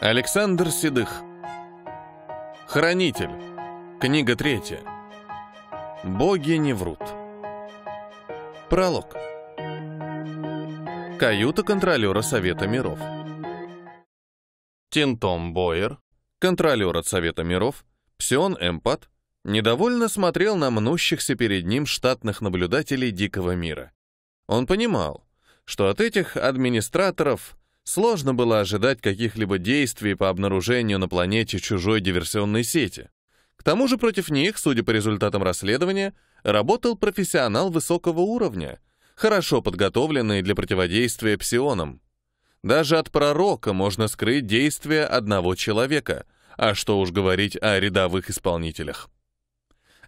Александр Седых. Хранитель. Книга третья. Боги не врут. Пролог. Каюта контролера Совета миров. Тинтом Бойер, контролер от Совета миров, Псион Эмпат, недовольно смотрел на мнущихся перед ним штатных наблюдателей Дикого мира. Он понимал, что от этих администраторов – сложно было ожидать каких-либо действий по обнаружению на планете чужой диверсионной сети. К тому же против них, судя по результатам расследования, работал профессионал высокого уровня, хорошо подготовленный для противодействия псионам. Даже от пророка можно скрыть действия одного человека, а что уж говорить о рядовых исполнителях.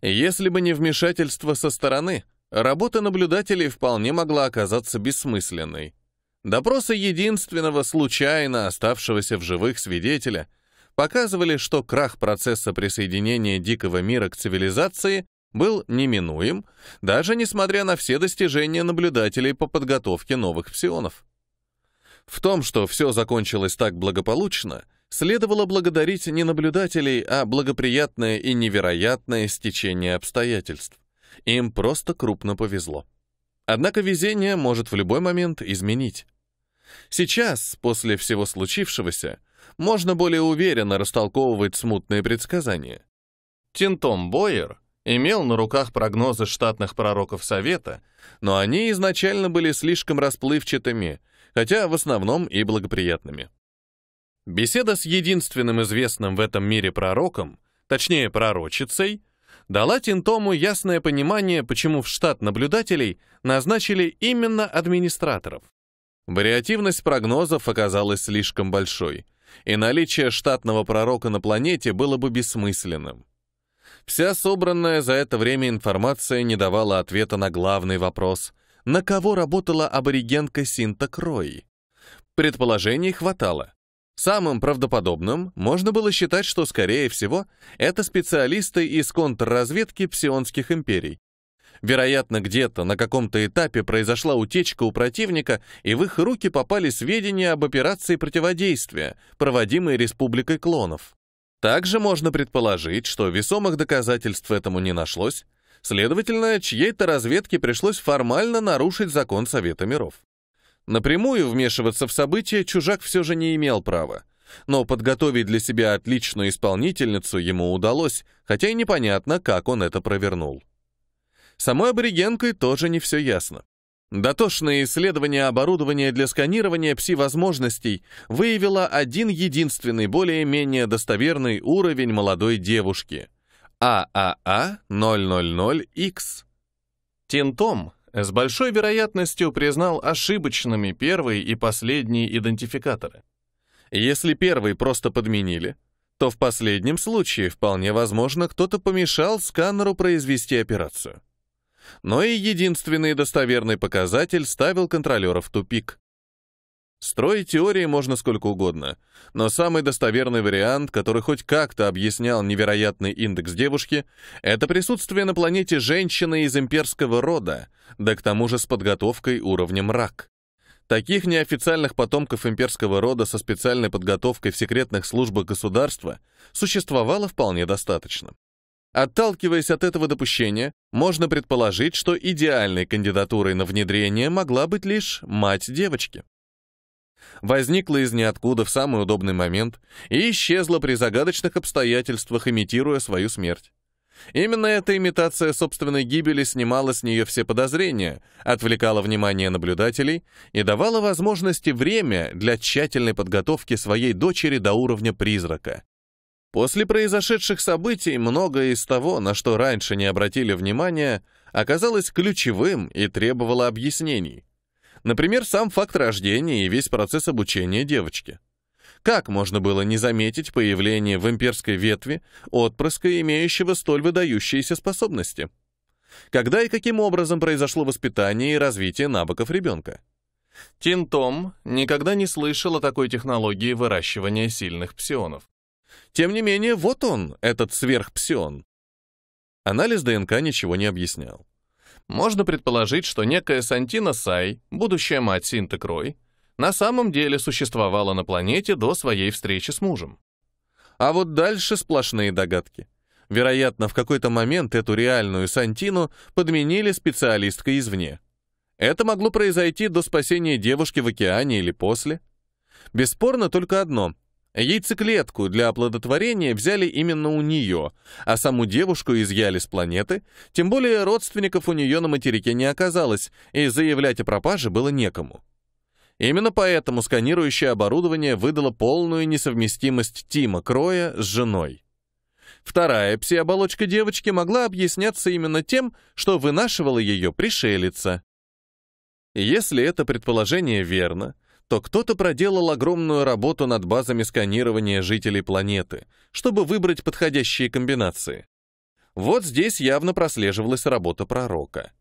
Если бы не вмешательство со стороны, работа наблюдателей вполне могла оказаться бессмысленной, Допросы единственного случайно оставшегося в живых свидетеля показывали, что крах процесса присоединения дикого мира к цивилизации был неминуем, даже несмотря на все достижения наблюдателей по подготовке новых псионов. В том, что все закончилось так благополучно, следовало благодарить не наблюдателей, а благоприятное и невероятное стечение обстоятельств. Им просто крупно повезло. Однако везение может в любой момент изменить. Сейчас, после всего случившегося, можно более уверенно растолковывать смутные предсказания. Тинтом Бойер имел на руках прогнозы штатных пророков Совета, но они изначально были слишком расплывчатыми, хотя в основном и благоприятными. Беседа с единственным известным в этом мире пророком, точнее пророчицей, дала Тинтому ясное понимание, почему в штат наблюдателей назначили именно администраторов. Вариативность прогнозов оказалась слишком большой, и наличие штатного пророка на планете было бы бессмысленным. Вся собранная за это время информация не давала ответа на главный вопрос — на кого работала аборигенка Синта Крой? Предположений хватало. Самым правдоподобным можно было считать, что, скорее всего, это специалисты из контрразведки псионских империй, Вероятно, где-то на каком-то этапе произошла утечка у противника, и в их руки попали сведения об операции противодействия, проводимой Республикой клонов. Также можно предположить, что весомых доказательств этому не нашлось, следовательно, чьей-то разведке пришлось формально нарушить закон Совета миров. Напрямую вмешиваться в события чужак все же не имел права, но подготовить для себя отличную исполнительницу ему удалось, хотя и непонятно, как он это провернул. Самой аборигенкой тоже не все ясно. Дотошное исследование оборудования для сканирования пси-возможностей выявило один единственный более-менее достоверный уровень молодой девушки – ААА-000X. Тинтом с большой вероятностью признал ошибочными первый и последний идентификаторы. Если первый просто подменили, то в последнем случае вполне возможно кто-то помешал сканеру произвести операцию но и единственный достоверный показатель ставил контролеров в тупик. Строить теории можно сколько угодно, но самый достоверный вариант, который хоть как-то объяснял невероятный индекс девушки, это присутствие на планете женщины из имперского рода, да к тому же с подготовкой уровнем рак. Таких неофициальных потомков имперского рода со специальной подготовкой в секретных службах государства существовало вполне достаточно. Отталкиваясь от этого допущения, можно предположить, что идеальной кандидатурой на внедрение могла быть лишь мать девочки. Возникла из ниоткуда в самый удобный момент и исчезла при загадочных обстоятельствах, имитируя свою смерть. Именно эта имитация собственной гибели снимала с нее все подозрения, отвлекала внимание наблюдателей и давала возможности время для тщательной подготовки своей дочери до уровня призрака. После произошедших событий многое из того, на что раньше не обратили внимания, оказалось ключевым и требовало объяснений. Например, сам факт рождения и весь процесс обучения девочки. Как можно было не заметить появление в имперской ветви отпрыска, имеющего столь выдающиеся способности? Когда и каким образом произошло воспитание и развитие навыков ребенка? Тинтом никогда не слышал о такой технологии выращивания сильных псионов. Тем не менее, вот он, этот сверхпсион. Анализ ДНК ничего не объяснял. Можно предположить, что некая Сантина Сай, будущая мать Синты Крой, на самом деле существовала на планете до своей встречи с мужем. А вот дальше сплошные догадки. Вероятно, в какой-то момент эту реальную Сантину подменили специалисткой извне. Это могло произойти до спасения девушки в океане или после. Бесспорно только одно — Яйцеклетку для оплодотворения взяли именно у нее, а саму девушку изъяли с планеты, тем более родственников у нее на материке не оказалось, и заявлять о пропаже было некому. Именно поэтому сканирующее оборудование выдало полную несовместимость Тима Кроя с женой. Вторая оболочка девочки могла объясняться именно тем, что вынашивала ее пришелица. Если это предположение верно, то кто-то проделал огромную работу над базами сканирования жителей планеты, чтобы выбрать подходящие комбинации. Вот здесь явно прослеживалась работа пророка.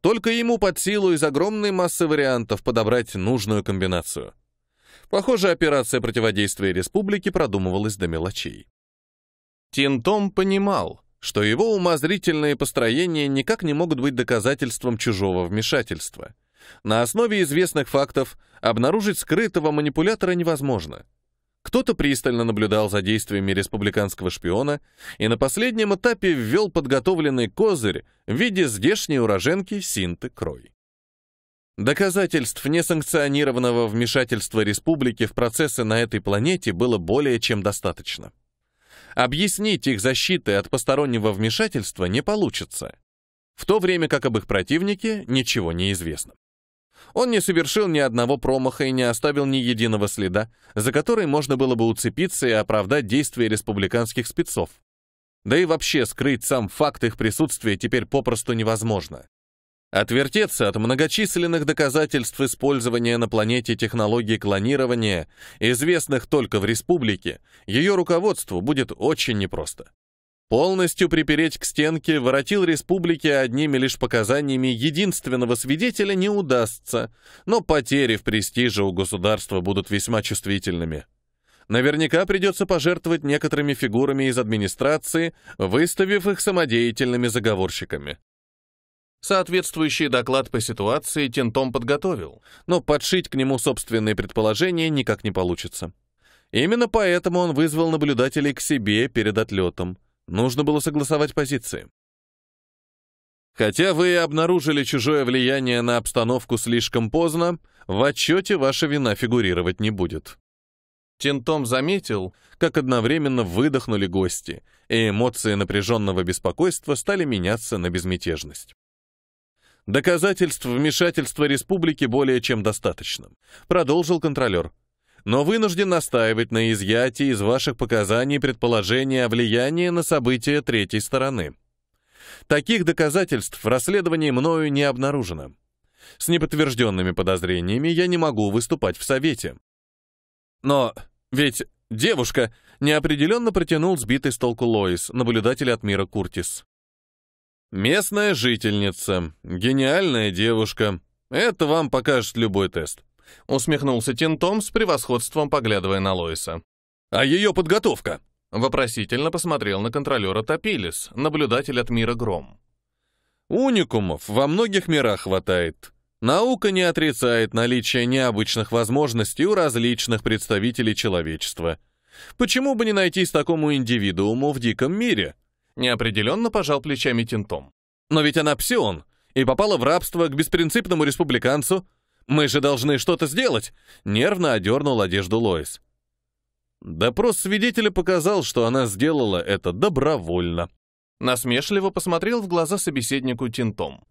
Только ему под силу из огромной массы вариантов подобрать нужную комбинацию. Похоже, операция противодействия республики продумывалась до мелочей. Тинтом понимал, что его умозрительные построения никак не могут быть доказательством чужого вмешательства — на основе известных фактов обнаружить скрытого манипулятора невозможно. Кто-то пристально наблюдал за действиями республиканского шпиона и на последнем этапе ввел подготовленный козырь в виде здешней уроженки Синты Крой. Доказательств несанкционированного вмешательства республики в процессы на этой планете было более чем достаточно. Объяснить их защиты от постороннего вмешательства не получится, в то время как об их противнике ничего не известно. Он не совершил ни одного промаха и не оставил ни единого следа, за который можно было бы уцепиться и оправдать действия республиканских спецов. Да и вообще скрыть сам факт их присутствия теперь попросту невозможно. Отвертеться от многочисленных доказательств использования на планете технологий клонирования, известных только в республике, ее руководству будет очень непросто полностью припереть к стенке воротил республике одними лишь показаниями единственного свидетеля не удастся, но потери в престиже у государства будут весьма чувствительными. Наверняка придется пожертвовать некоторыми фигурами из администрации, выставив их самодеятельными заговорщиками. Соответствующий доклад по ситуации Тентом подготовил, но подшить к нему собственные предположения никак не получится. Именно поэтому он вызвал наблюдателей к себе перед отлетом – Нужно было согласовать позиции. Хотя вы и обнаружили чужое влияние на обстановку слишком поздно, в отчете ваша вина фигурировать не будет. Тинтом заметил, как одновременно выдохнули гости, и эмоции напряженного беспокойства стали меняться на безмятежность. Доказательств вмешательства республики более чем достаточно, продолжил контролер но вынужден настаивать на изъятии из ваших показаний предположения о влиянии на события третьей стороны. Таких доказательств в расследовании мною не обнаружено. С неподтвержденными подозрениями я не могу выступать в Совете. Но ведь девушка неопределенно протянул сбитый с толку Лоис, наблюдатель от мира Куртис. Местная жительница, гениальная девушка. Это вам покажет любой тест. — усмехнулся Тинтом с превосходством, поглядывая на Лоиса. «А ее подготовка?» — вопросительно посмотрел на контролера Топилис, наблюдатель от мира Гром. «Уникумов во многих мирах хватает. Наука не отрицает наличие необычных возможностей у различных представителей человечества. Почему бы не найтись такому индивидууму в диком мире?» Неопределенно пожал плечами Тинтом. «Но ведь она псион и попала в рабство к беспринципному республиканцу, мы же должны что-то сделать!» — нервно одернул одежду Лоис. Допрос свидетеля показал, что она сделала это добровольно. Насмешливо посмотрел в глаза собеседнику Тинтом.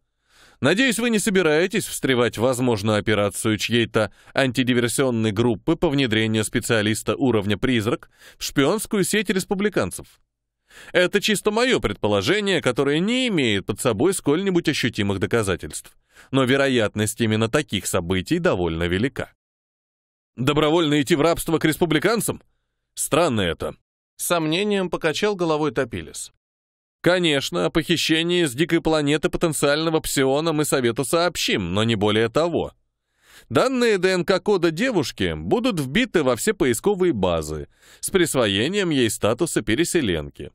«Надеюсь, вы не собираетесь встревать в возможную операцию чьей-то антидиверсионной группы по внедрению специалиста уровня «Призрак» в шпионскую сеть республиканцев?» Это чисто мое предположение, которое не имеет под собой сколь-нибудь ощутимых доказательств. Но вероятность именно таких событий довольно велика. Добровольно идти в рабство к республиканцам? Странно это. сомнением покачал головой Топилис. Конечно, о похищении с дикой планеты потенциального псиона мы совету сообщим, но не более того. Данные ДНК-кода девушки будут вбиты во все поисковые базы с присвоением ей статуса переселенки.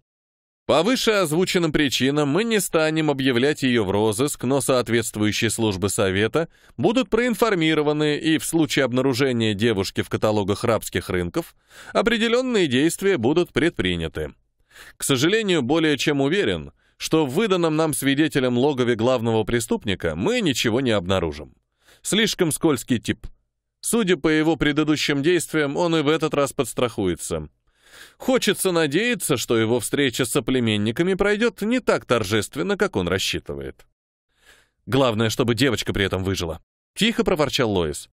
По выше озвученным причинам мы не станем объявлять ее в розыск, но соответствующие службы совета будут проинформированы и в случае обнаружения девушки в каталогах рабских рынков определенные действия будут предприняты. К сожалению, более чем уверен, что в выданном нам свидетелем логове главного преступника мы ничего не обнаружим. Слишком скользкий тип. Судя по его предыдущим действиям, он и в этот раз подстрахуется – Хочется надеяться, что его встреча с соплеменниками пройдет не так торжественно, как он рассчитывает. Главное, чтобы девочка при этом выжила. Тихо проворчал Лоис.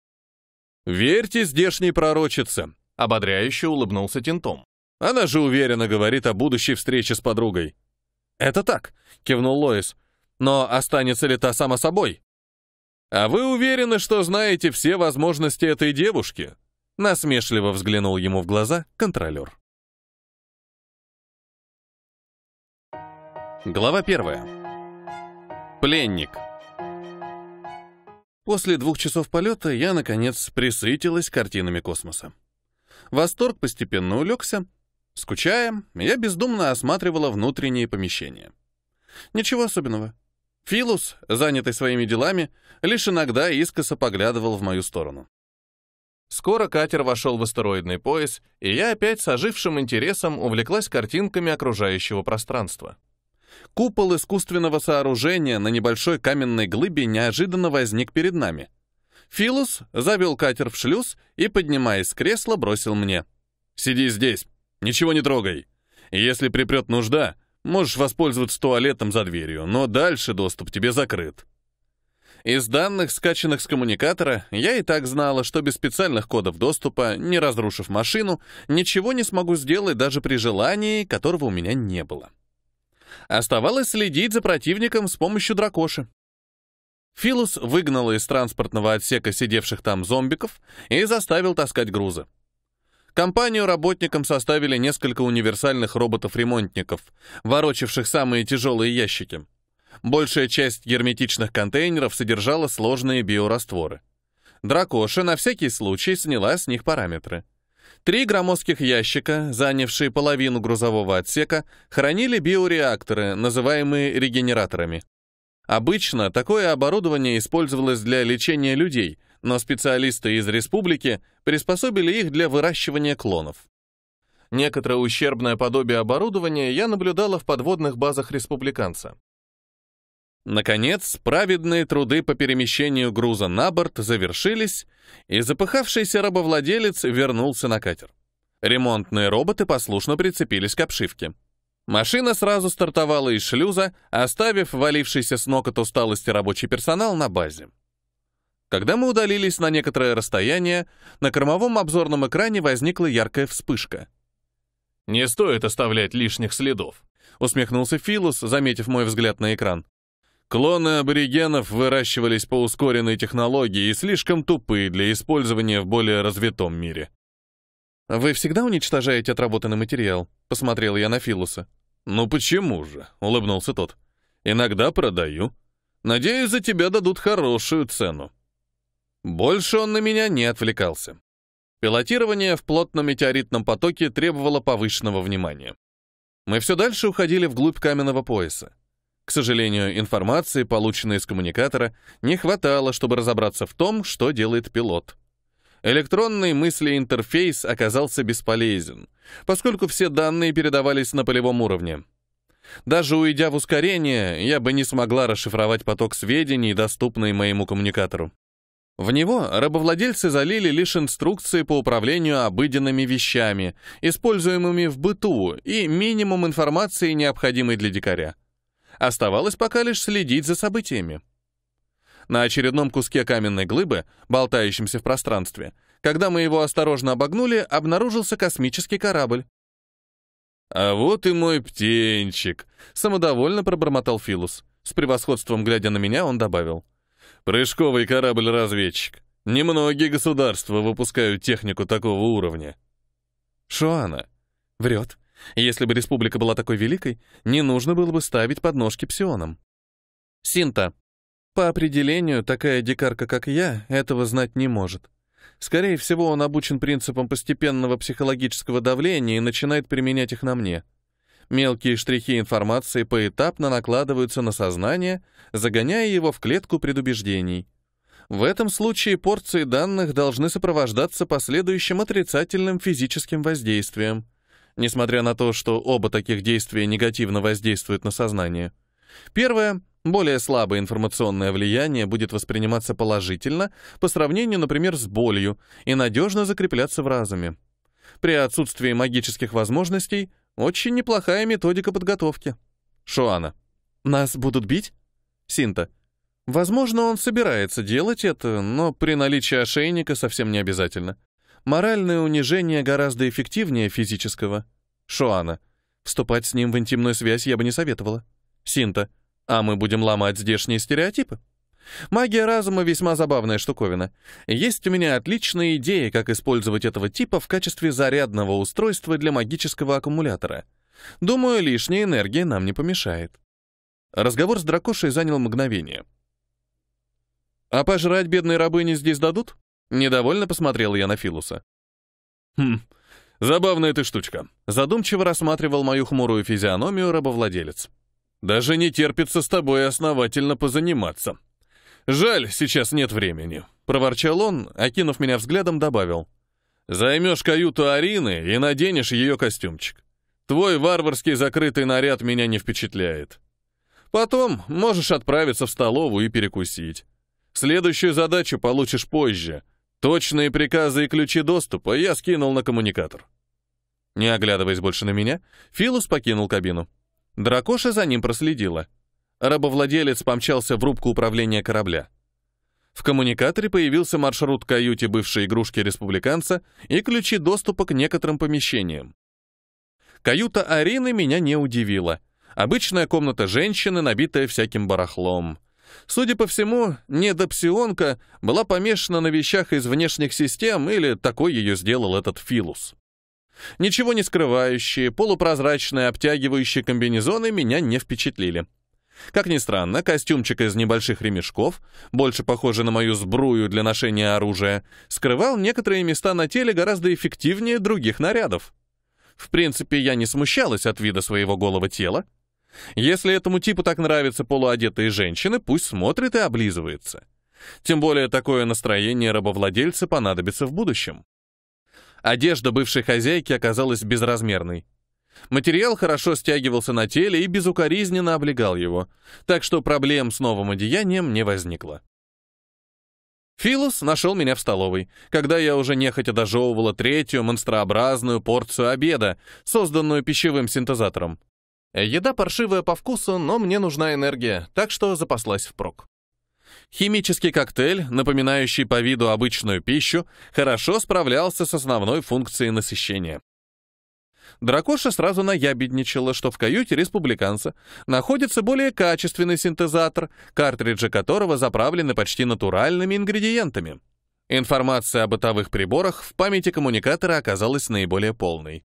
«Верьте здешней пророчице», — ободряюще улыбнулся Тинтом. «Она же уверенно говорит о будущей встрече с подругой». «Это так», — кивнул Лоис. «Но останется ли та сама собой?» «А вы уверены, что знаете все возможности этой девушки?» Насмешливо взглянул ему в глаза контролер. Глава 1. Пленник. После двух часов полета я, наконец, присытилась картинами космоса. Восторг постепенно улегся. Скучая, я бездумно осматривала внутренние помещения. Ничего особенного. Филус, занятый своими делами, лишь иногда искоса поглядывал в мою сторону. Скоро катер вошел в астероидный пояс, и я опять с ожившим интересом увлеклась картинками окружающего пространства. Купол искусственного сооружения на небольшой каменной глыбе неожиданно возник перед нами. Филус завел катер в шлюз и, поднимаясь с кресла, бросил мне. «Сиди здесь, ничего не трогай. Если припрет нужда, можешь воспользоваться туалетом за дверью, но дальше доступ тебе закрыт». Из данных, скачанных с коммуникатора, я и так знала, что без специальных кодов доступа, не разрушив машину, ничего не смогу сделать даже при желании, которого у меня не было. Оставалось следить за противником с помощью дракоши. Филус выгнал из транспортного отсека сидевших там зомбиков и заставил таскать грузы. Компанию работникам составили несколько универсальных роботов-ремонтников, ворочивших самые тяжелые ящики. Большая часть герметичных контейнеров содержала сложные биорастворы. Дракоша на всякий случай сняла с них параметры. Три громоздких ящика, занявшие половину грузового отсека, хранили биореакторы, называемые регенераторами. Обычно такое оборудование использовалось для лечения людей, но специалисты из республики приспособили их для выращивания клонов. Некоторое ущербное подобие оборудования я наблюдала в подводных базах республиканца. Наконец, праведные труды по перемещению груза на борт завершились, и запыхавшийся рабовладелец вернулся на катер. Ремонтные роботы послушно прицепились к обшивке. Машина сразу стартовала из шлюза, оставив валившийся с ног от усталости рабочий персонал на базе. Когда мы удалились на некоторое расстояние, на кормовом обзорном экране возникла яркая вспышка. «Не стоит оставлять лишних следов», — усмехнулся Филус, заметив мой взгляд на экран. Клоны аборигенов выращивались по ускоренной технологии и слишком тупые для использования в более развитом мире. «Вы всегда уничтожаете отработанный материал?» — посмотрел я на Филуса. «Ну почему же?» — улыбнулся тот. «Иногда продаю. Надеюсь, за тебя дадут хорошую цену». Больше он на меня не отвлекался. Пилотирование в плотном метеоритном потоке требовало повышенного внимания. Мы все дальше уходили вглубь каменного пояса. К сожалению, информации, полученной из коммуникатора, не хватало, чтобы разобраться в том, что делает пилот. Электронный мысли-интерфейс оказался бесполезен, поскольку все данные передавались на полевом уровне. Даже уйдя в ускорение, я бы не смогла расшифровать поток сведений, доступный моему коммуникатору. В него рабовладельцы залили лишь инструкции по управлению обыденными вещами, используемыми в быту, и минимум информации, необходимой для дикаря. Оставалось пока лишь следить за событиями. На очередном куске каменной глыбы, болтающемся в пространстве, когда мы его осторожно обогнули, обнаружился космический корабль. «А вот и мой птенчик!» — самодовольно пробормотал Филус. С превосходством глядя на меня, он добавил. «Прыжковый корабль-разведчик. Немногие государства выпускают технику такого уровня». «Шоана?» «Врет», если бы республика была такой великой, не нужно было бы ставить подножки псионам. Синта. По определению, такая дикарка, как я, этого знать не может. Скорее всего, он обучен принципам постепенного психологического давления и начинает применять их на мне. Мелкие штрихи информации поэтапно накладываются на сознание, загоняя его в клетку предубеждений. В этом случае порции данных должны сопровождаться последующим отрицательным физическим воздействием — несмотря на то, что оба таких действия негативно воздействуют на сознание. Первое — более слабое информационное влияние будет восприниматься положительно по сравнению, например, с болью и надежно закрепляться в разуме. При отсутствии магических возможностей очень неплохая методика подготовки. Шуана. «Нас будут бить?» Синта. «Возможно, он собирается делать это, но при наличии ошейника совсем не обязательно» моральное унижение гораздо эффективнее физического. Шуана. Вступать с ним в интимную связь я бы не советовала. Синта. А мы будем ломать здешние стереотипы. Магия разума весьма забавная штуковина. Есть у меня отличная идея, как использовать этого типа в качестве зарядного устройства для магического аккумулятора. Думаю, лишняя энергия нам не помешает. Разговор с дракошей занял мгновение. «А пожрать бедной рабыне здесь дадут?» Недовольно посмотрел я на Филуса. «Хм, забавная ты штучка», — задумчиво рассматривал мою хмурую физиономию рабовладелец. «Даже не терпится с тобой основательно позаниматься. Жаль, сейчас нет времени», — проворчал он, окинув меня взглядом, добавил. «Займешь каюту Арины и наденешь ее костюмчик. Твой варварский закрытый наряд меня не впечатляет. Потом можешь отправиться в столовую и перекусить. Следующую задачу получишь позже — Точные приказы и ключи доступа я скинул на коммуникатор. Не оглядываясь больше на меня, Филус покинул кабину. Дракоша за ним проследила. Рабовладелец помчался в рубку управления корабля. В коммуникаторе появился маршрут к каюте бывшей игрушки республиканца и ключи доступа к некоторым помещениям. Каюта Арины меня не удивила. Обычная комната женщины, набитая всяким барахлом. Судя по всему, недопсионка была помешана на вещах из внешних систем или такой ее сделал этот филус. Ничего не скрывающие, полупрозрачные, обтягивающие комбинезоны меня не впечатлили. Как ни странно, костюмчик из небольших ремешков, больше похожий на мою сбрую для ношения оружия, скрывал некоторые места на теле гораздо эффективнее других нарядов. В принципе, я не смущалась от вида своего голого тела, если этому типу так нравятся полуодетые женщины, пусть смотрит и облизывается. Тем более такое настроение рабовладельца понадобится в будущем. Одежда бывшей хозяйки оказалась безразмерной. Материал хорошо стягивался на теле и безукоризненно облегал его, так что проблем с новым одеянием не возникло. Филос нашел меня в столовой, когда я уже нехотя дожевывала третью монстрообразную порцию обеда, созданную пищевым синтезатором. Еда паршивая по вкусу, но мне нужна энергия, так что запаслась впрок. Химический коктейль, напоминающий по виду обычную пищу, хорошо справлялся с основной функцией насыщения. Дракоша сразу наябедничала, что в каюте республиканца находится более качественный синтезатор, картриджи которого заправлены почти натуральными ингредиентами. Информация о бытовых приборах в памяти коммуникатора оказалась наиболее полной.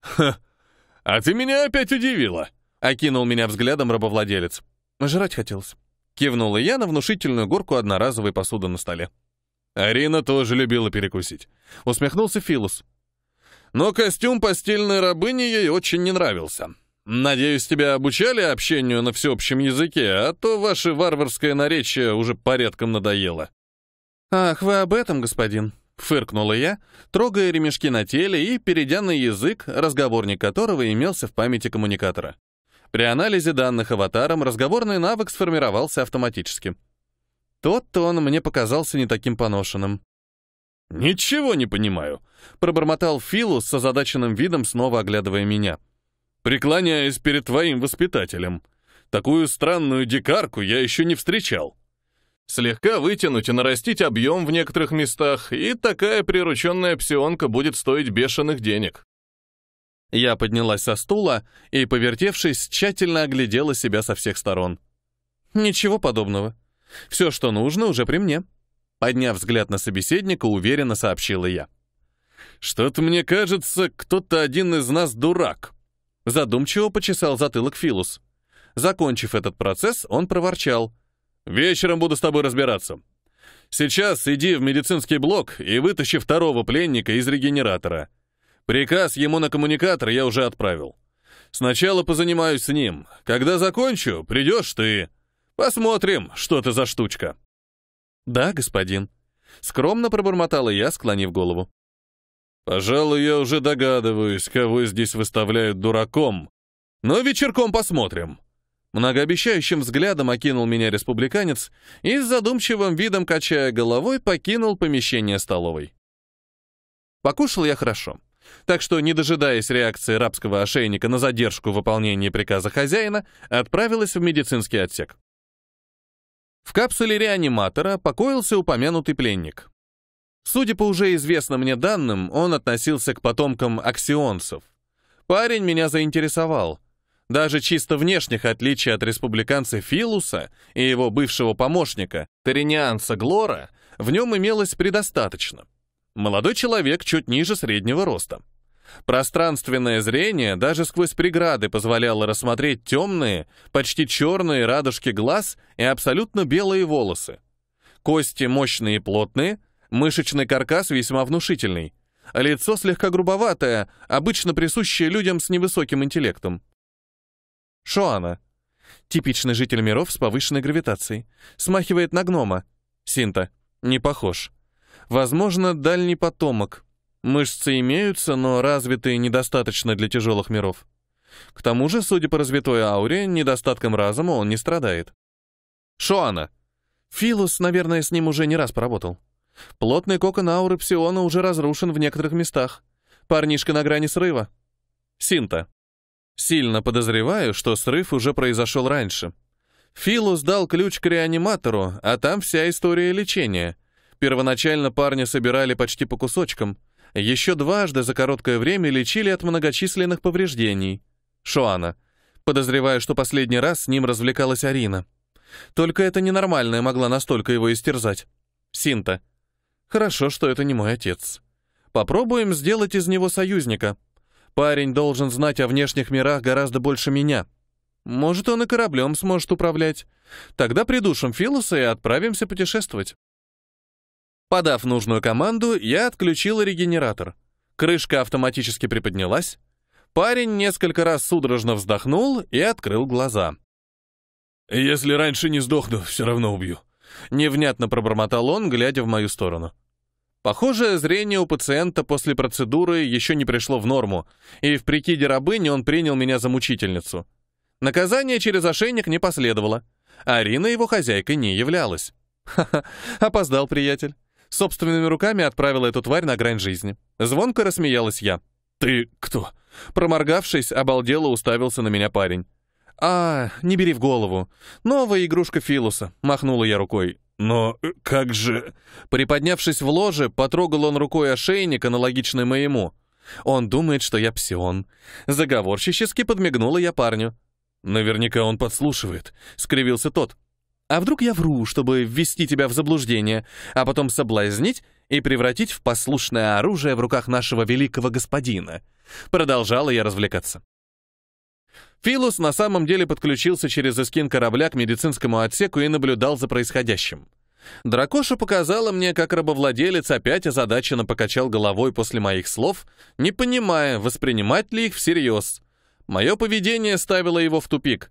«Ха, «А ты меня опять удивила!» — окинул меня взглядом рабовладелец. «Жрать хотелось». Кивнула я на внушительную горку одноразовой посуды на столе. «Арина тоже любила перекусить», — усмехнулся Филус. «Но костюм постельной рабыни ей очень не нравился. Надеюсь, тебя обучали общению на всеобщем языке, а то ваше варварское наречие уже порядком надоело». «Ах, вы об этом, господин», Фыркнула я, трогая ремешки на теле и перейдя на язык, разговорник которого имелся в памяти коммуникатора. При анализе данных аватаром разговорный навык сформировался автоматически. Тот-то он мне показался не таким поношенным. «Ничего не понимаю», — пробормотал Филус с озадаченным видом, снова оглядывая меня. «Преклоняюсь перед твоим воспитателем. Такую странную дикарку я еще не встречал» слегка вытянуть и нарастить объем в некоторых местах, и такая прирученная псионка будет стоить бешеных денег. Я поднялась со стула и, повертевшись, тщательно оглядела себя со всех сторон. Ничего подобного. Все, что нужно, уже при мне. Подняв взгляд на собеседника, уверенно сообщила я. «Что-то мне кажется, кто-то один из нас дурак», задумчиво почесал затылок Филус. Закончив этот процесс, он проворчал. Вечером буду с тобой разбираться. Сейчас иди в медицинский блок и вытащи второго пленника из регенератора. Приказ ему на коммуникатор я уже отправил. Сначала позанимаюсь с ним. Когда закончу, придешь ты. Посмотрим, что ты за штучка». «Да, господин», — скромно пробормотала я, склонив голову. «Пожалуй, я уже догадываюсь, кого здесь выставляют дураком. Но вечерком посмотрим». Многообещающим взглядом окинул меня республиканец и с задумчивым видом, качая головой, покинул помещение столовой. Покушал я хорошо. Так что, не дожидаясь реакции рабского ошейника на задержку выполнения приказа хозяина, отправилась в медицинский отсек. В капсуле реаниматора покоился упомянутый пленник. Судя по уже известным мне данным, он относился к потомкам аксионцев. Парень меня заинтересовал — даже чисто внешних отличий от республиканца Филуса и его бывшего помощника, Торинианца Глора, в нем имелось предостаточно. Молодой человек чуть ниже среднего роста. Пространственное зрение даже сквозь преграды позволяло рассмотреть темные, почти черные радужки глаз и абсолютно белые волосы. Кости мощные и плотные, мышечный каркас весьма внушительный. Лицо слегка грубоватое, обычно присущее людям с невысоким интеллектом. Шоана. Типичный житель миров с повышенной гравитацией. Смахивает на гнома. Синта. Не похож. Возможно, дальний потомок. Мышцы имеются, но развиты недостаточно для тяжелых миров. К тому же, судя по развитой ауре, недостатком разума он не страдает. Шоана. Филус, наверное, с ним уже не раз поработал. Плотный кокон ауры Псиона уже разрушен в некоторых местах. Парнишка на грани срыва. Синта. Сильно подозреваю, что срыв уже произошел раньше. Филу сдал ключ к реаниматору, а там вся история лечения. Первоначально парня собирали почти по кусочкам. Еще дважды за короткое время лечили от многочисленных повреждений. Шоана. Подозреваю, что последний раз с ним развлекалась Арина. Только это ненормальное могла настолько его истерзать. Синта. Хорошо, что это не мой отец. Попробуем сделать из него союзника. Парень должен знать о внешних мирах гораздо больше меня. Может, он и кораблем сможет управлять. Тогда придушим Филоса и отправимся путешествовать. Подав нужную команду, я отключил регенератор. Крышка автоматически приподнялась. Парень несколько раз судорожно вздохнул и открыл глаза. «Если раньше не сдохну, все равно убью», — невнятно пробормотал он, глядя в мою сторону. Похоже, зрение у пациента после процедуры еще не пришло в норму, и в прикиде рабыни он принял меня за мучительницу. Наказание через ошейник не последовало. Арина его хозяйкой не являлась. Ха-ха, опоздал приятель. Собственными руками отправила эту тварь на грань жизни. Звонко рассмеялась я. «Ты кто?» Проморгавшись, обалдело уставился на меня парень. «А, не бери в голову. Новая игрушка Филуса», — махнула я рукой. «Но э, как же...» Приподнявшись в ложе, потрогал он рукой ошейник, аналогичный моему. Он думает, что я псион. Заговорщически подмигнула я парню. «Наверняка он подслушивает», — скривился тот. «А вдруг я вру, чтобы ввести тебя в заблуждение, а потом соблазнить и превратить в послушное оружие в руках нашего великого господина?» Продолжала я развлекаться. Филус на самом деле подключился через эскин корабля к медицинскому отсеку и наблюдал за происходящим. Дракоша показала мне, как рабовладелец опять озадаченно покачал головой после моих слов, не понимая, воспринимать ли их всерьез. Мое поведение ставило его в тупик.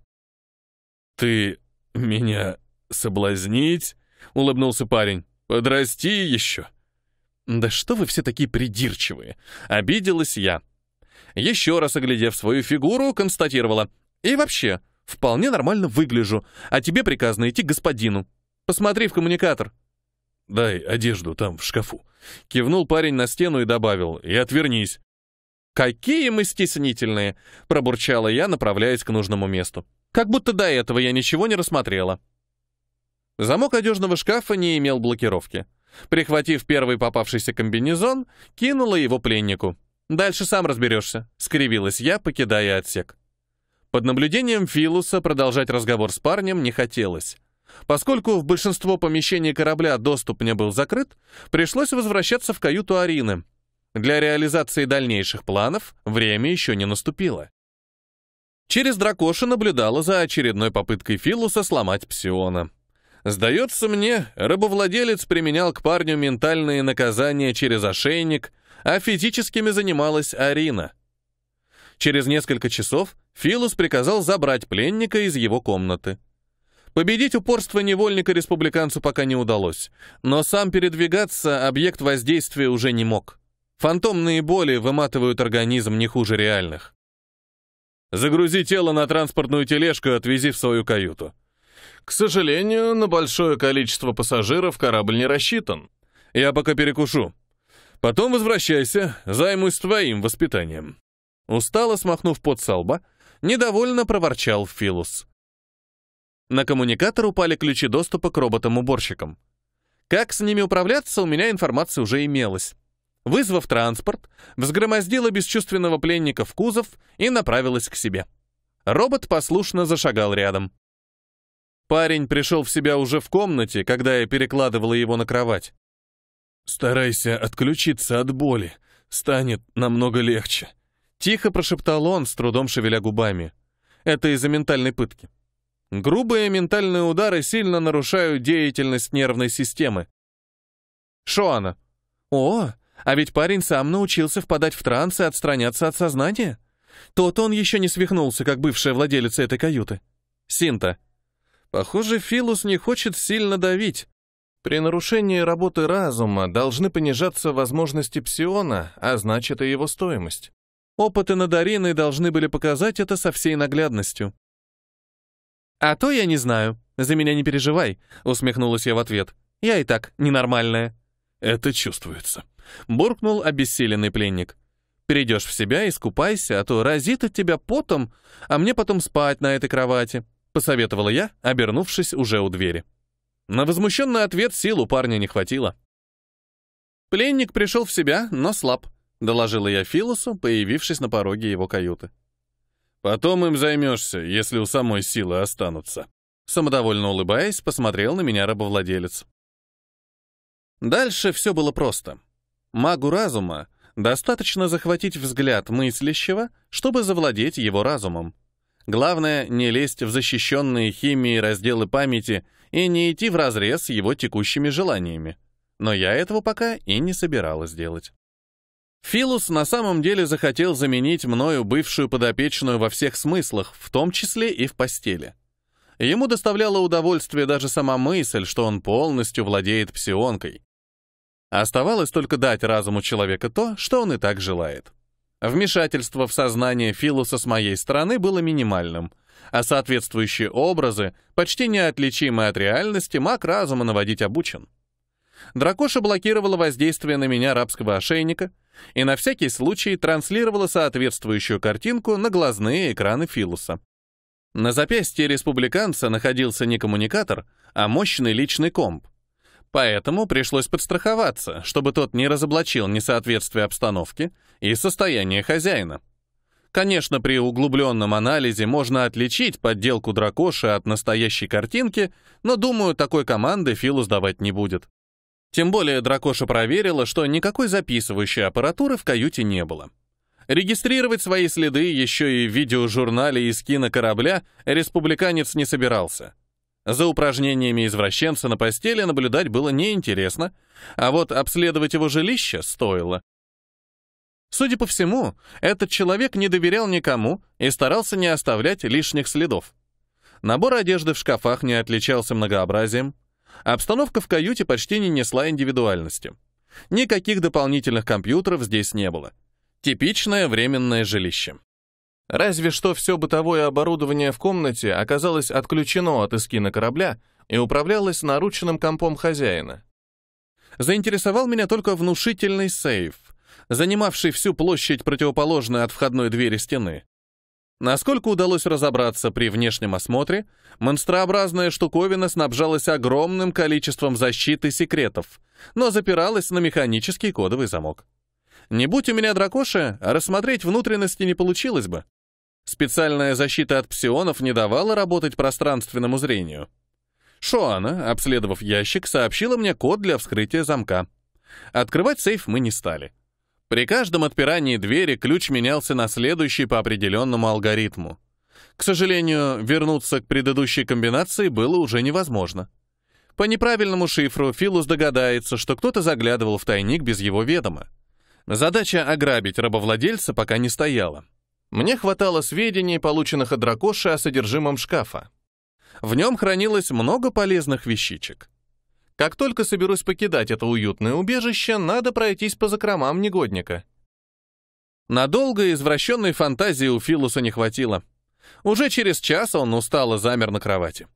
«Ты меня соблазнить?» — улыбнулся парень. «Подрасти еще!» «Да что вы все такие придирчивые!» — обиделась я еще раз оглядев свою фигуру, констатировала. «И вообще, вполне нормально выгляжу, а тебе приказано идти к господину. Посмотри в коммуникатор». «Дай одежду там, в шкафу». Кивнул парень на стену и добавил. «И отвернись». «Какие мы стеснительные!» — пробурчала я, направляясь к нужному месту. «Как будто до этого я ничего не рассмотрела». Замок одежного шкафа не имел блокировки. Прихватив первый попавшийся комбинезон, кинула его пленнику. Дальше сам разберешься», — скривилась я, покидая отсек. Под наблюдением Филуса продолжать разговор с парнем не хотелось. Поскольку в большинство помещений корабля доступ мне был закрыт, пришлось возвращаться в каюту Арины. Для реализации дальнейших планов время еще не наступило. Через дракоша наблюдала за очередной попыткой Филуса сломать псиона. Сдается мне, рабовладелец применял к парню ментальные наказания через ошейник, а физическими занималась Арина. Через несколько часов Филус приказал забрать пленника из его комнаты. Победить упорство невольника республиканцу пока не удалось, но сам передвигаться объект воздействия уже не мог. Фантомные боли выматывают организм не хуже реальных. «Загрузи тело на транспортную тележку и отвези в свою каюту». «К сожалению, на большое количество пассажиров корабль не рассчитан». «Я пока перекушу», Потом возвращайся, займусь твоим воспитанием». Устало смахнув под салба, недовольно проворчал Филус. На коммуникатор упали ключи доступа к роботам-уборщикам. Как с ними управляться, у меня информация уже имелась. Вызвав транспорт, взгромоздила бесчувственного пленника в кузов и направилась к себе. Робот послушно зашагал рядом. Парень пришел в себя уже в комнате, когда я перекладывала его на кровать. «Старайся отключиться от боли. Станет намного легче». Тихо прошептал он, с трудом шевеля губами. «Это из-за ментальной пытки». Грубые ментальные удары сильно нарушают деятельность нервной системы. Шоана. О, а ведь парень сам научился впадать в транс и отстраняться от сознания. Тот он еще не свихнулся, как бывшая владелица этой каюты. Синта. Похоже, Филус не хочет сильно давить. При нарушении работы разума должны понижаться возможности псиона, а значит и его стоимость. Опыты над ареной должны были показать это со всей наглядностью. «А то я не знаю. За меня не переживай», — усмехнулась я в ответ. «Я и так ненормальная». «Это чувствуется», — буркнул обессиленный пленник. «Перейдешь в себя, искупайся, а то разит от тебя потом, а мне потом спать на этой кровати», — посоветовала я, обернувшись уже у двери. На возмущенный ответ сил у парня не хватило. «Пленник пришел в себя, но слаб», — доложила я Филосу, появившись на пороге его каюты. «Потом им займешься, если у самой силы останутся», — самодовольно улыбаясь, посмотрел на меня рабовладелец. Дальше все было просто. Магу разума достаточно захватить взгляд мыслящего, чтобы завладеть его разумом. Главное — не лезть в защищенные химией разделы памяти — и не идти вразрез с его текущими желаниями. Но я этого пока и не собиралась делать. Филус на самом деле захотел заменить мною бывшую подопечную во всех смыслах, в том числе и в постели. Ему доставляло удовольствие даже сама мысль, что он полностью владеет псионкой. Оставалось только дать разуму человека то, что он и так желает. Вмешательство в сознание Филуса с моей стороны было минимальным, а соответствующие образы, почти неотличимы от реальности, маг разума наводить обучен. Дракоша блокировала воздействие на меня рабского ошейника и на всякий случай транслировала соответствующую картинку на глазные экраны Филуса. На запястье республиканца находился не коммуникатор, а мощный личный комп. Поэтому пришлось подстраховаться, чтобы тот не разоблачил несоответствие обстановки и состояние хозяина. Конечно, при углубленном анализе можно отличить подделку дракоши от настоящей картинки, но, думаю, такой команды Филу сдавать не будет. Тем более дракоша проверила, что никакой записывающей аппаратуры в каюте не было. Регистрировать свои следы еще и в видеожурнале из кинокорабля республиканец не собирался. За упражнениями извращенца на постели наблюдать было неинтересно, а вот обследовать его жилище стоило. Судя по всему, этот человек не доверял никому и старался не оставлять лишних следов. Набор одежды в шкафах не отличался многообразием. Обстановка в каюте почти не несла индивидуальности. Никаких дополнительных компьютеров здесь не было. Типичное временное жилище. Разве что все бытовое оборудование в комнате оказалось отключено от эскина корабля и управлялось наручным компом хозяина. Заинтересовал меня только внушительный сейф — занимавший всю площадь, противоположную от входной двери стены. Насколько удалось разобраться при внешнем осмотре, монстрообразная штуковина снабжалась огромным количеством защиты секретов, но запиралась на механический кодовый замок. Не будь у меня дракоша, рассмотреть внутренности не получилось бы. Специальная защита от псионов не давала работать пространственному зрению. Шоана, обследовав ящик, сообщила мне код для вскрытия замка. Открывать сейф мы не стали. При каждом отпирании двери ключ менялся на следующий по определенному алгоритму. К сожалению, вернуться к предыдущей комбинации было уже невозможно. По неправильному шифру Филус догадается, что кто-то заглядывал в тайник без его ведома. Задача ограбить рабовладельца пока не стояла. Мне хватало сведений, полученных от Дракоши о содержимом шкафа. В нем хранилось много полезных вещичек. Как только соберусь покидать это уютное убежище, надо пройтись по закромам негодника. Надолго извращенной фантазии у Филуса не хватило. Уже через час он устало замер на кровати.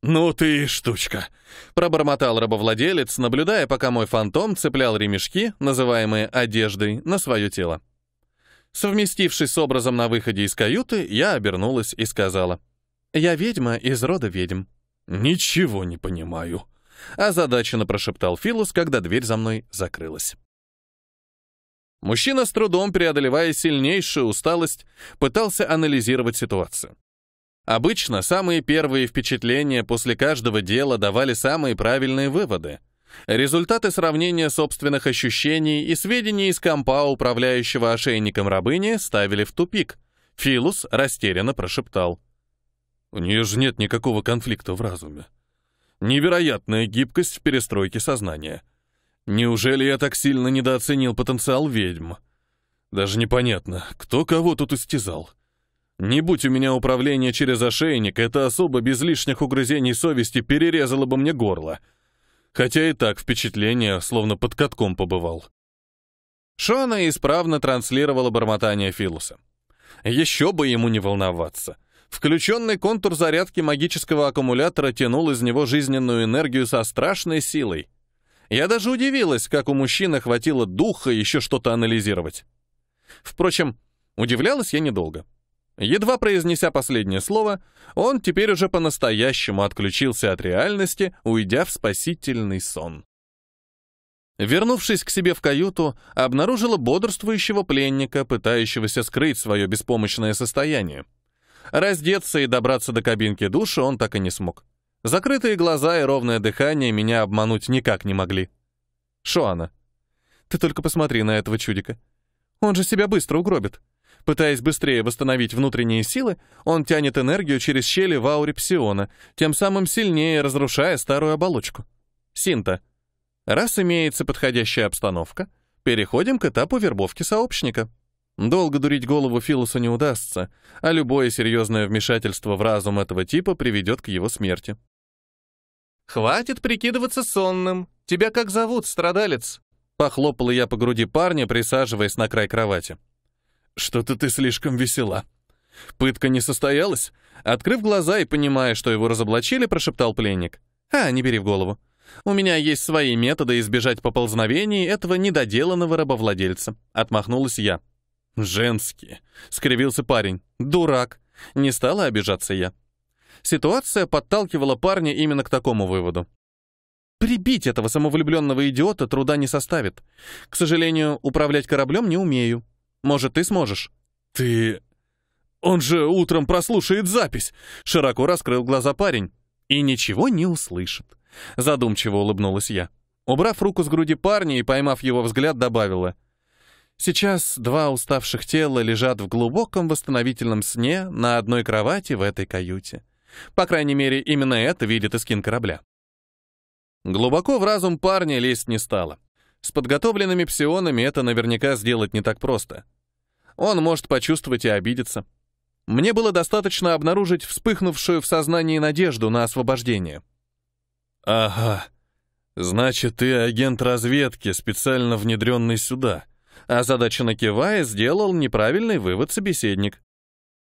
«Ну ты штучка!» — пробормотал рабовладелец, наблюдая, пока мой фантом цеплял ремешки, называемые одеждой, на свое тело. Совместившись с образом на выходе из каюты, я обернулась и сказала. «Я ведьма из рода ведьм». «Ничего не понимаю», озадаченно прошептал Филус, когда дверь за мной закрылась. Мужчина, с трудом преодолевая сильнейшую усталость, пытался анализировать ситуацию. Обычно самые первые впечатления после каждого дела давали самые правильные выводы. Результаты сравнения собственных ощущений и сведений из компа, управляющего ошейником рабыни, ставили в тупик. Филус растерянно прошептал. «У нее же нет никакого конфликта в разуме. Невероятная гибкость в перестройке сознания. Неужели я так сильно недооценил потенциал ведьм? Даже непонятно, кто кого тут истязал. Не будь у меня управления через ошейник, это особо без лишних угрызений совести перерезало бы мне горло. Хотя и так впечатление, словно под катком побывал. Шона исправно транслировала бормотание Филуса. Еще бы ему не волноваться — Включенный контур зарядки магического аккумулятора тянул из него жизненную энергию со страшной силой. Я даже удивилась, как у мужчины хватило духа еще что-то анализировать. Впрочем, удивлялась я недолго. Едва произнеся последнее слово, он теперь уже по-настоящему отключился от реальности, уйдя в спасительный сон. Вернувшись к себе в каюту, обнаружила бодрствующего пленника, пытающегося скрыть свое беспомощное состояние. Раздеться и добраться до кабинки душа он так и не смог. Закрытые глаза и ровное дыхание меня обмануть никак не могли. Шоана, ты только посмотри на этого чудика. Он же себя быстро угробит. Пытаясь быстрее восстановить внутренние силы, он тянет энергию через щели в ауре псиона, тем самым сильнее разрушая старую оболочку. Синта. Раз имеется подходящая обстановка, переходим к этапу вербовки сообщника. Долго дурить голову Филусу не удастся, а любое серьезное вмешательство в разум этого типа приведет к его смерти. «Хватит прикидываться сонным. Тебя как зовут, страдалец?» Похлопала я по груди парня, присаживаясь на край кровати. «Что-то ты слишком весела». Пытка не состоялась. Открыв глаза и понимая, что его разоблачили, прошептал пленник. «А, не бери в голову. У меня есть свои методы избежать поползновений этого недоделанного рабовладельца», — отмахнулась я. «Женские», — скривился парень. «Дурак». Не стала обижаться я. Ситуация подталкивала парня именно к такому выводу. Прибить этого самовлюбленного идиота труда не составит. К сожалению, управлять кораблем не умею. Может, ты сможешь? Ты... Он же утром прослушает запись! Широко раскрыл глаза парень. И ничего не услышит. Задумчиво улыбнулась я. Убрав руку с груди парня и поймав его взгляд, добавила — Сейчас два уставших тела лежат в глубоком восстановительном сне на одной кровати в этой каюте. По крайней мере, именно это видит эскин корабля. Глубоко в разум парня лезть не стало. С подготовленными псионами это наверняка сделать не так просто. Он может почувствовать и обидеться. Мне было достаточно обнаружить вспыхнувшую в сознании надежду на освобождение. «Ага, значит, ты агент разведки, специально внедренный сюда», а задача накивая, сделал неправильный вывод собеседник.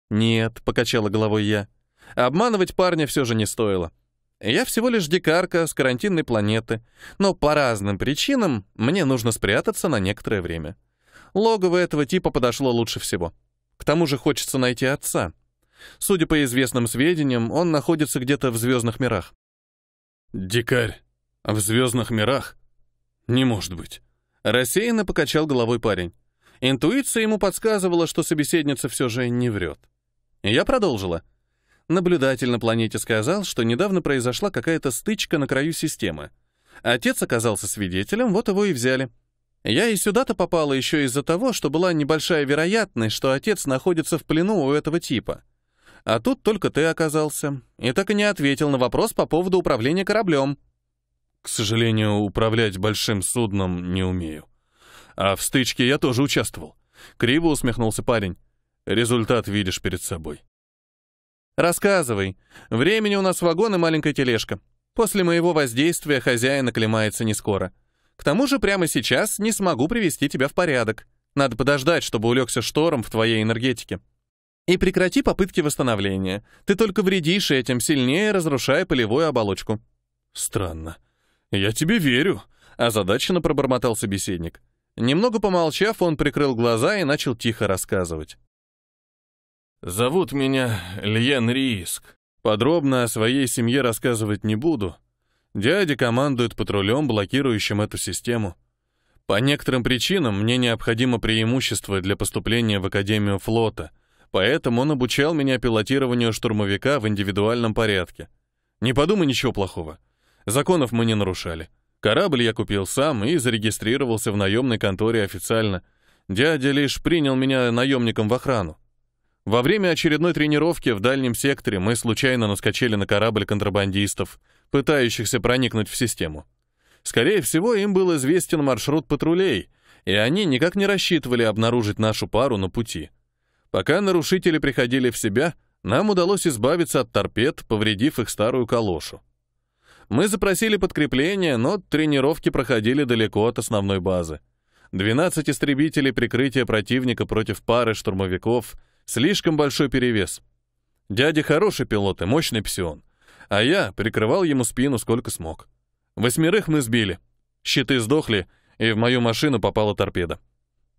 «Нет», — покачала головой я, — «обманывать парня все же не стоило. Я всего лишь дикарка с карантинной планеты, но по разным причинам мне нужно спрятаться на некоторое время. Логово этого типа подошло лучше всего. К тому же хочется найти отца. Судя по известным сведениям, он находится где-то в звездных мирах». «Дикарь, в звездных мирах? Не может быть». Рассеянно покачал головой парень. Интуиция ему подсказывала, что собеседница все же не врет. Я продолжила. Наблюдатель на планете сказал, что недавно произошла какая-то стычка на краю системы. Отец оказался свидетелем, вот его и взяли. Я и сюда-то попала еще из-за того, что была небольшая вероятность, что отец находится в плену у этого типа. А тут только ты оказался, и так и не ответил на вопрос по поводу управления кораблем. К сожалению, управлять большим судном не умею. А в стычке я тоже участвовал. Криво усмехнулся парень. Результат видишь перед собой. Рассказывай. Времени у нас вагон и маленькая тележка. После моего воздействия хозяин оклемается не скоро. К тому же прямо сейчас не смогу привести тебя в порядок. Надо подождать, чтобы улегся шторм в твоей энергетике. И прекрати попытки восстановления. Ты только вредишь этим, сильнее разрушая полевую оболочку». «Странно. «Я тебе верю», — озадаченно пробормотал собеседник. Немного помолчав, он прикрыл глаза и начал тихо рассказывать. «Зовут меня Льен Риск. Подробно о своей семье рассказывать не буду. Дядя командует патрулем, блокирующим эту систему. По некоторым причинам мне необходимо преимущество для поступления в Академию флота, поэтому он обучал меня пилотированию штурмовика в индивидуальном порядке. Не подумай ничего плохого. Законов мы не нарушали. Корабль я купил сам и зарегистрировался в наемной конторе официально. Дядя лишь принял меня наемником в охрану. Во время очередной тренировки в дальнем секторе мы случайно наскочили на корабль контрабандистов, пытающихся проникнуть в систему. Скорее всего, им был известен маршрут патрулей, и они никак не рассчитывали обнаружить нашу пару на пути. Пока нарушители приходили в себя, нам удалось избавиться от торпед, повредив их старую калошу. Мы запросили подкрепление, но тренировки проходили далеко от основной базы. 12 истребителей прикрытия противника против пары штурмовиков — слишком большой перевес. Дядя хороший пилот и мощный псион, а я прикрывал ему спину сколько смог. Восьмерых мы сбили. Щиты сдохли, и в мою машину попала торпеда.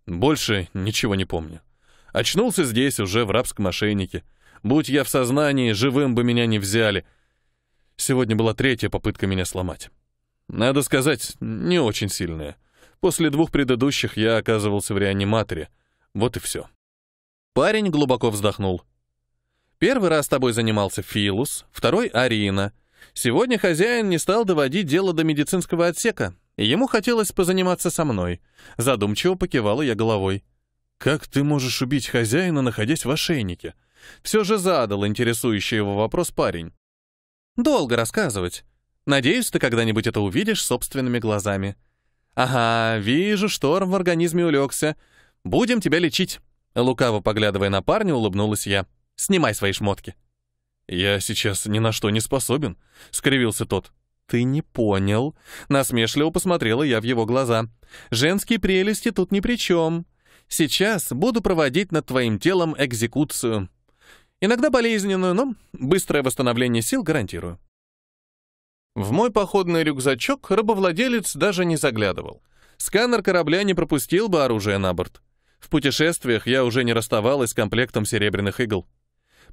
Больше ничего не помню. Очнулся здесь уже в рабском мошеннике. Будь я в сознании, живым бы меня не взяли — Сегодня была третья попытка меня сломать. Надо сказать, не очень сильная. После двух предыдущих я оказывался в реаниматоре. Вот и все. Парень глубоко вздохнул. Первый раз тобой занимался Филус, второй — Арина. Сегодня хозяин не стал доводить дело до медицинского отсека, ему хотелось позаниматься со мной. Задумчиво покивала я головой. «Как ты можешь убить хозяина, находясь в ошейнике?» Все же задал интересующий его вопрос парень. Долго рассказывать. Надеюсь, ты когда-нибудь это увидишь собственными глазами. Ага, вижу, шторм в организме улегся. Будем тебя лечить. Лукаво поглядывая на парня, улыбнулась я. Снимай свои шмотки. «Я сейчас ни на что не способен», — скривился тот. «Ты не понял». Насмешливо посмотрела я в его глаза. «Женские прелести тут ни при чем. Сейчас буду проводить над твоим телом экзекуцию». Иногда болезненную, но быстрое восстановление сил гарантирую. В мой походный рюкзачок рабовладелец даже не заглядывал. Сканер корабля не пропустил бы оружие на борт. В путешествиях я уже не расставалась с комплектом серебряных игл.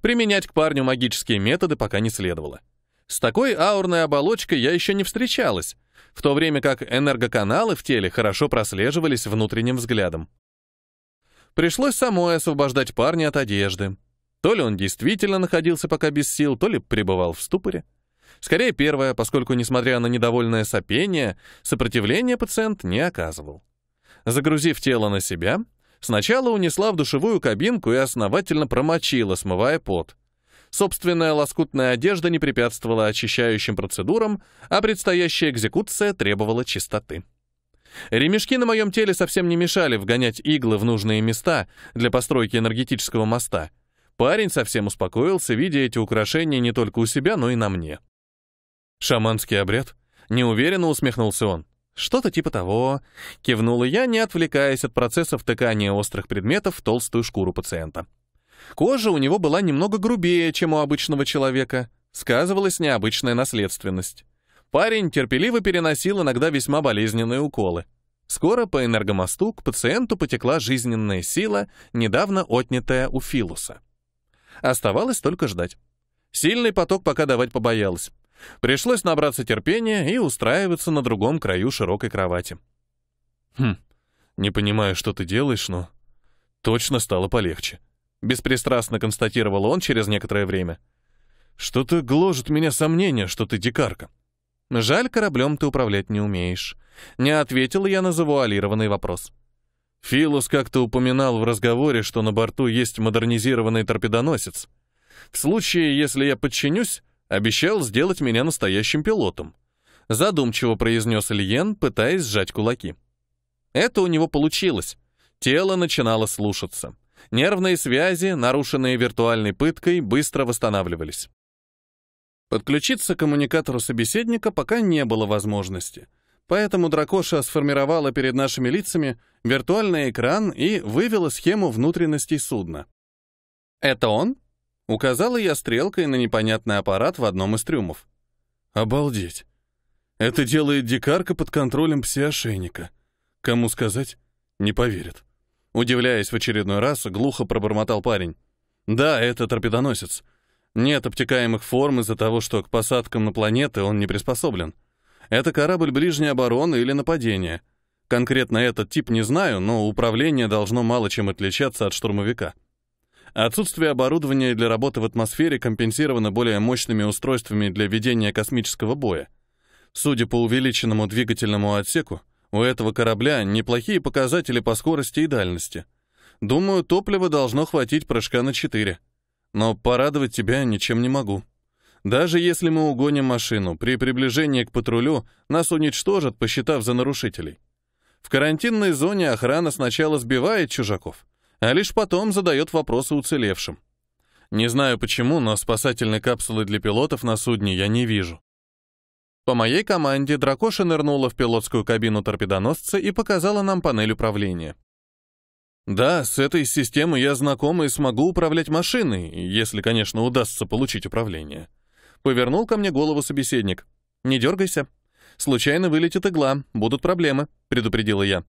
Применять к парню магические методы пока не следовало. С такой аурной оболочкой я еще не встречалась, в то время как энергоканалы в теле хорошо прослеживались внутренним взглядом. Пришлось самой освобождать парня от одежды. То ли он действительно находился пока без сил, то ли пребывал в ступоре. Скорее первое, поскольку, несмотря на недовольное сопение, сопротивления пациент не оказывал. Загрузив тело на себя, сначала унесла в душевую кабинку и основательно промочила, смывая пот. Собственная лоскутная одежда не препятствовала очищающим процедурам, а предстоящая экзекуция требовала чистоты. Ремешки на моем теле совсем не мешали вгонять иглы в нужные места для постройки энергетического моста — Парень совсем успокоился, видя эти украшения не только у себя, но и на мне. «Шаманский обряд?» — неуверенно усмехнулся он. «Что-то типа того», — кивнула я, не отвлекаясь от процесса втыкания острых предметов в толстую шкуру пациента. Кожа у него была немного грубее, чем у обычного человека. Сказывалась необычная наследственность. Парень терпеливо переносил иногда весьма болезненные уколы. Скоро по энергомосту к пациенту потекла жизненная сила, недавно отнятая у Филуса. Оставалось только ждать. Сильный поток пока давать побоялась. Пришлось набраться терпения и устраиваться на другом краю широкой кровати. Хм, не понимаю, что ты делаешь, но... Точно стало полегче. Беспристрастно констатировал он через некоторое время. Что-то гложет меня сомнение, что ты дикарка. Жаль, кораблем ты управлять не умеешь. Не ответил я на завуалированный вопрос. — Филус как-то упоминал в разговоре, что на борту есть модернизированный торпедоносец. В случае, если я подчинюсь, обещал сделать меня настоящим пилотом. Задумчиво произнес Ильен, пытаясь сжать кулаки. Это у него получилось. Тело начинало слушаться. Нервные связи, нарушенные виртуальной пыткой, быстро восстанавливались. Подключиться к коммуникатору собеседника пока не было возможности — Поэтому Дракоша сформировала перед нашими лицами виртуальный экран и вывела схему внутренностей судна. «Это он?» — указала я стрелкой на непонятный аппарат в одном из трюмов. «Обалдеть! Это делает дикарка под контролем псиошейника. Кому сказать, не поверят». Удивляясь в очередной раз, глухо пробормотал парень. «Да, это торпедоносец. Нет обтекаемых форм из-за того, что к посадкам на планеты он не приспособлен. Это корабль ближней обороны или нападения. Конкретно этот тип не знаю, но управление должно мало чем отличаться от штурмовика. Отсутствие оборудования для работы в атмосфере компенсировано более мощными устройствами для ведения космического боя. Судя по увеличенному двигательному отсеку, у этого корабля неплохие показатели по скорости и дальности. Думаю, топлива должно хватить прыжка на 4. Но порадовать тебя ничем не могу. Даже если мы угоним машину, при приближении к патрулю нас уничтожат, посчитав за нарушителей. В карантинной зоне охрана сначала сбивает чужаков, а лишь потом задает вопросы уцелевшим. Не знаю почему, но спасательной капсулы для пилотов на судне я не вижу. По моей команде Дракоша нырнула в пилотскую кабину торпедоносца и показала нам панель управления. Да, с этой системой я знаком и смогу управлять машиной, если, конечно, удастся получить управление. Повернул ко мне голову собеседник. «Не дергайся. Случайно вылетит игла, будут проблемы», — предупредила я.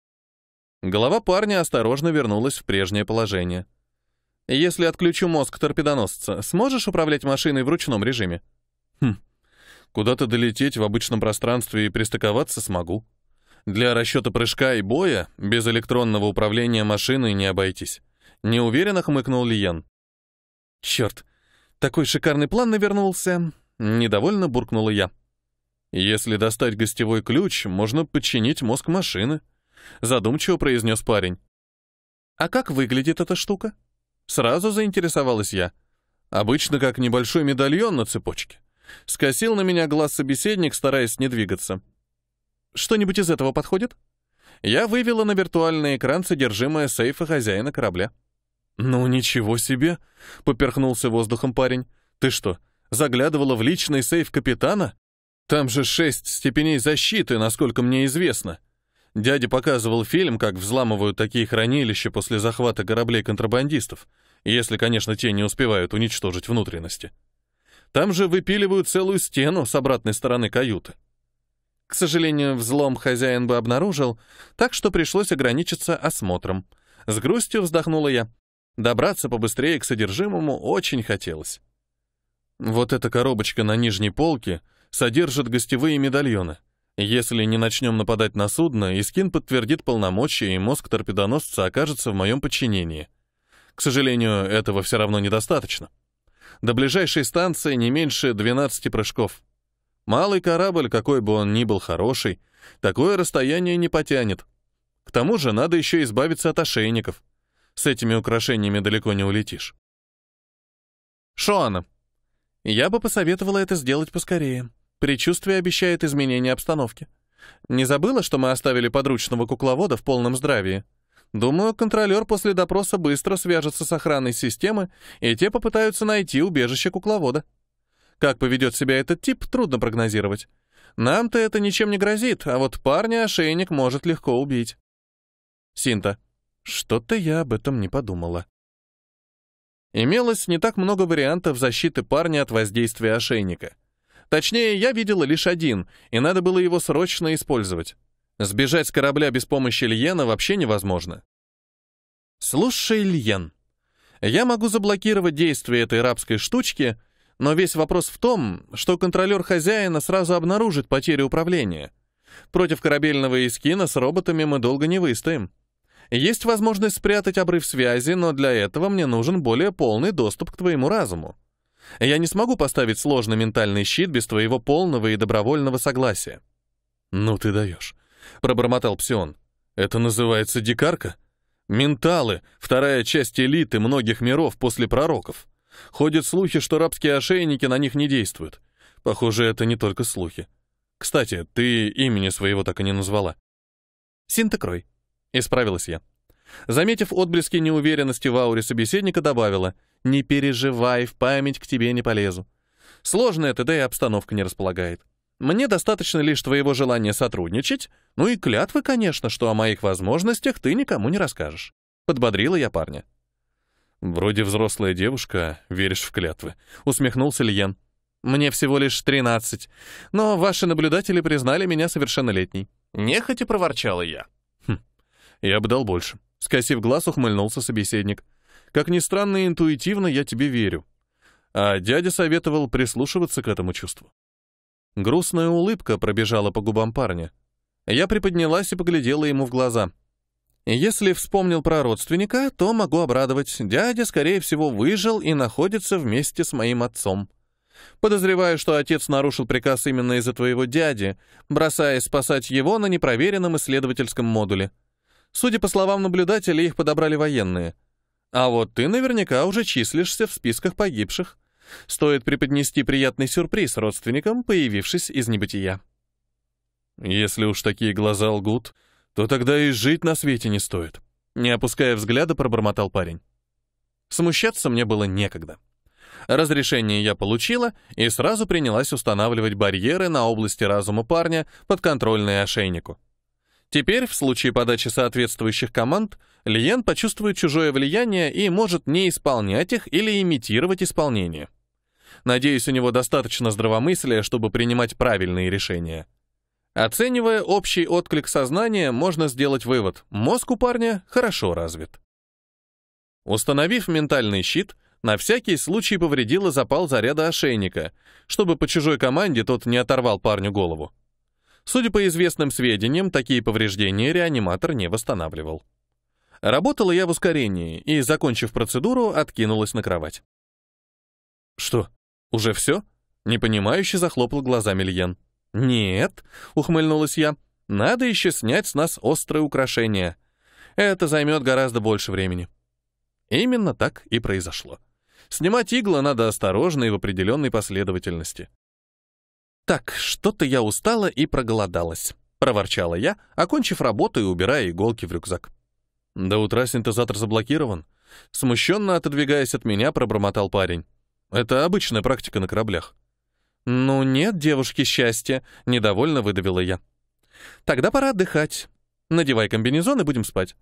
Голова парня осторожно вернулась в прежнее положение. «Если отключу мозг торпедоносца, сможешь управлять машиной в ручном режиме?» «Хм. Куда-то долететь в обычном пространстве и пристыковаться смогу. Для расчета прыжка и боя без электронного управления машиной не обойтись». Неуверенно хмыкнул Лиен. «Черт, такой шикарный план навернулся. Недовольно буркнула я. «Если достать гостевой ключ, можно подчинить мозг машины», задумчиво произнес парень. «А как выглядит эта штука?» Сразу заинтересовалась я. Обычно как небольшой медальон на цепочке. Скосил на меня глаз собеседник, стараясь не двигаться. «Что-нибудь из этого подходит?» Я вывела на виртуальный экран содержимое сейфа хозяина корабля. «Ну ничего себе!» — поперхнулся воздухом парень. «Ты что, Заглядывала в личный сейф капитана? Там же шесть степеней защиты, насколько мне известно. Дядя показывал фильм, как взламывают такие хранилища после захвата кораблей контрабандистов, если, конечно, те не успевают уничтожить внутренности. Там же выпиливают целую стену с обратной стороны каюты. К сожалению, взлом хозяин бы обнаружил, так что пришлось ограничиться осмотром. С грустью вздохнула я. Добраться побыстрее к содержимому очень хотелось. Вот эта коробочка на нижней полке содержит гостевые медальоны. Если не начнем нападать на судно, Искин подтвердит полномочия, и мозг торпедоносца окажется в моем подчинении. К сожалению, этого все равно недостаточно. До ближайшей станции не меньше 12 прыжков. Малый корабль, какой бы он ни был хороший, такое расстояние не потянет. К тому же надо еще избавиться от ошейников. С этими украшениями далеко не улетишь. Шоана. Я бы посоветовала это сделать поскорее. Причувствие обещает изменение обстановки. Не забыла, что мы оставили подручного кукловода в полном здравии? Думаю, контролер после допроса быстро свяжется с охраной системы, и те попытаются найти убежище кукловода. Как поведет себя этот тип, трудно прогнозировать. Нам-то это ничем не грозит, а вот парня ошейник может легко убить. Синта. Что-то я об этом не подумала. Имелось не так много вариантов защиты парня от воздействия ошейника. Точнее, я видела лишь один, и надо было его срочно использовать. Сбежать с корабля без помощи Льена вообще невозможно. «Слушай, Льен, я могу заблокировать действие этой рабской штучки», но весь вопрос в том, что контролер хозяина сразу обнаружит потерю управления. Против корабельного эскина с роботами мы долго не выстоим. Есть возможность спрятать обрыв связи, но для этого мне нужен более полный доступ к твоему разуму. Я не смогу поставить сложный ментальный щит без твоего полного и добровольного согласия». «Ну ты даешь», — пробормотал Псион. «Это называется дикарка? Менталы — вторая часть элиты многих миров после пророков. Ходят слухи, что рабские ошейники на них не действуют. Похоже, это не только слухи. Кстати, ты имени своего так и не назвала». «Синтекрой», Исправилась я. Заметив отблески неуверенности в ауре собеседника, добавила «Не переживай, в память к тебе не полезу. Сложная это, и обстановка не располагает. Мне достаточно лишь твоего желания сотрудничать, ну и клятвы, конечно, что о моих возможностях ты никому не расскажешь». Подбодрила я парня. «Вроде взрослая девушка, веришь в клятвы», — усмехнулся Льен. «Мне всего лишь тринадцать, но ваши наблюдатели признали меня совершеннолетней». Нехотя проворчала я. Я бы дал больше. Скосив глаз, ухмыльнулся собеседник. Как ни странно и интуитивно, я тебе верю. А дядя советовал прислушиваться к этому чувству. Грустная улыбка пробежала по губам парня. Я приподнялась и поглядела ему в глаза. Если вспомнил про родственника, то могу обрадовать. Дядя, скорее всего, выжил и находится вместе с моим отцом. Подозреваю, что отец нарушил приказ именно из-за твоего дяди, бросая спасать его на непроверенном исследовательском модуле. Судя по словам наблюдателей, их подобрали военные. А вот ты наверняка уже числишься в списках погибших. Стоит преподнести приятный сюрприз родственникам, появившись из небытия. Если уж такие глаза лгут, то тогда и жить на свете не стоит. Не опуская взгляда, пробормотал парень. Смущаться мне было некогда. Разрешение я получила и сразу принялась устанавливать барьеры на области разума парня, подконтрольные ошейнику. Теперь, в случае подачи соответствующих команд, Лиен почувствует чужое влияние и может не исполнять их или имитировать исполнение. Надеюсь, у него достаточно здравомыслия, чтобы принимать правильные решения. Оценивая общий отклик сознания, можно сделать вывод – мозг у парня хорошо развит. Установив ментальный щит, на всякий случай повредила запал заряда ошейника, чтобы по чужой команде тот не оторвал парню голову. Судя по известным сведениям, такие повреждения реаниматор не восстанавливал. Работала я в ускорении и, закончив процедуру, откинулась на кровать. «Что, уже все?» — непонимающе захлопал глазами Льен. «Нет», — ухмыльнулась я, — «надо еще снять с нас острое украшение. Это займет гораздо больше времени». Именно так и произошло. Снимать иглы надо осторожно и в определенной последовательности. «Так, что-то я устала и проголодалась», — проворчала я, окончив работу и убирая иголки в рюкзак. До утра синтезатор заблокирован. Смущенно отодвигаясь от меня, пробормотал парень. Это обычная практика на кораблях. «Ну нет, девушки, счастья!» — недовольно выдавила я. «Тогда пора отдыхать. Надевай комбинезон и будем спать.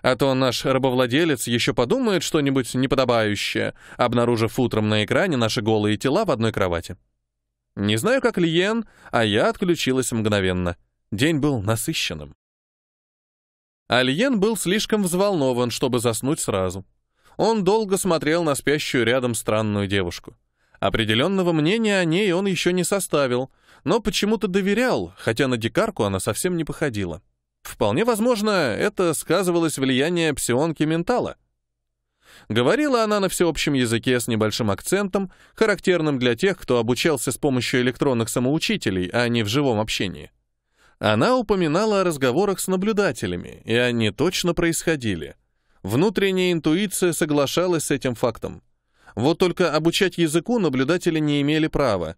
А то наш рабовладелец еще подумает что-нибудь неподобающее, обнаружив утром на экране наши голые тела в одной кровати». Не знаю, как Лиен, а я отключилась мгновенно. День был насыщенным. Альен был слишком взволнован, чтобы заснуть сразу. Он долго смотрел на спящую рядом странную девушку. Определенного мнения о ней он еще не составил, но почему-то доверял, хотя на дикарку она совсем не походила. Вполне возможно, это сказывалось влияние псионки Ментала — Говорила она на всеобщем языке с небольшим акцентом, характерным для тех, кто обучался с помощью электронных самоучителей, а не в живом общении. Она упоминала о разговорах с наблюдателями, и они точно происходили. Внутренняя интуиция соглашалась с этим фактом. Вот только обучать языку наблюдатели не имели права.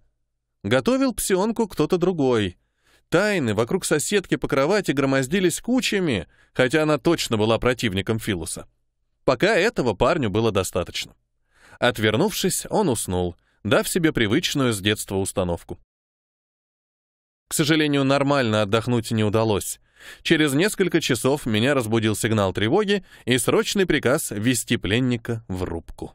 Готовил псионку кто-то другой. Тайны вокруг соседки по кровати громоздились кучами, хотя она точно была противником Филуса. Пока этого парню было достаточно. Отвернувшись, он уснул, дав себе привычную с детства установку. К сожалению, нормально отдохнуть не удалось. Через несколько часов меня разбудил сигнал тревоги и срочный приказ вести пленника в рубку.